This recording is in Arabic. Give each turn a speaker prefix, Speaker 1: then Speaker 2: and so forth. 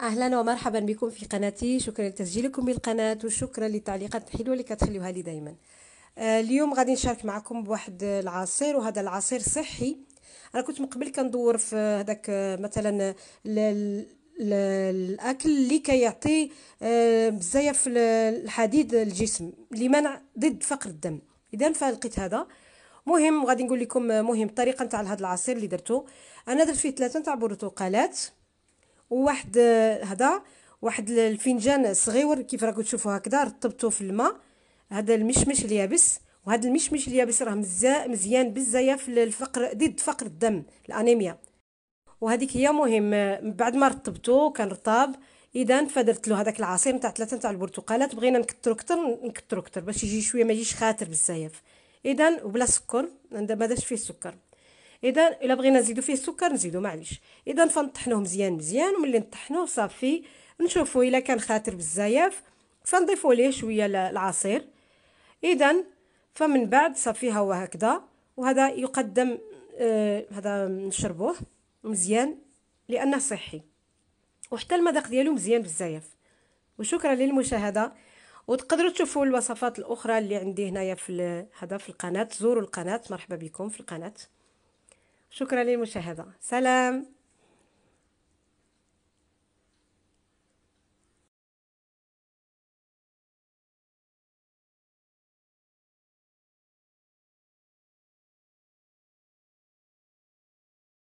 Speaker 1: اهلا ومرحبا بكم في قناتي شكرا لتسجيلكم بالقناه وشكرا للتعليقات الحلوه اللي كتخليوها لي دائما آه، اليوم غادي نشارك معكم بواحد العصير وهذا العصير صحي انا كنت من قبل كندور في هذاك آه، مثلا الاكل اللي كيعطي آه، بزاف الحديد للجسم لمنع ضد فقر الدم اذا فلقيت هذا مهم غادي نقول لكم مهم الطريقه نتاع هذا العصير اللي درته انا درت فيه ثلاثه نتاع برتقالات وواحد هذا واحد الفنجان صغير كيف راكم تشوفوا هكذا رطبته في الماء هذا المشمش اليابس وهذا المشمش اليابس راه مزيان بزاف للفقر ضد فقر الدم الانيميا وهذيك هي مهم بعد ما رطبته كان رطاب اذا فدرت له هذاك العصير نتاع ثلاثه نتاع البرتقالات بغينا نكثروا اكثر نكثروا اكثر باش يجي شويه ما يجيش خاطر بزاف اذا وبلا سكر ما داش فيه سكر اذا الا بغينا نزيدو فيه السكر نزيدو معليش اذا فنطحنوه مزيان مزيان وملي نطحنوه صافي نشوفو الا كان خاطر بزاف فنضيفو ليه شويه العصير اذا فمن بعد صافي هو هكذا وهذا يقدم آه هذا نشربوه مزيان لانه صحي وحتى المذاق ديالو مزيان بزاف وشكرا للمشاهده وتقدروا تشوفوا الوصفات الاخرى اللي عندي هنايا في هذا في القناه زوروا القناه مرحبا بكم في القناه شكرا للمشاهدة سلام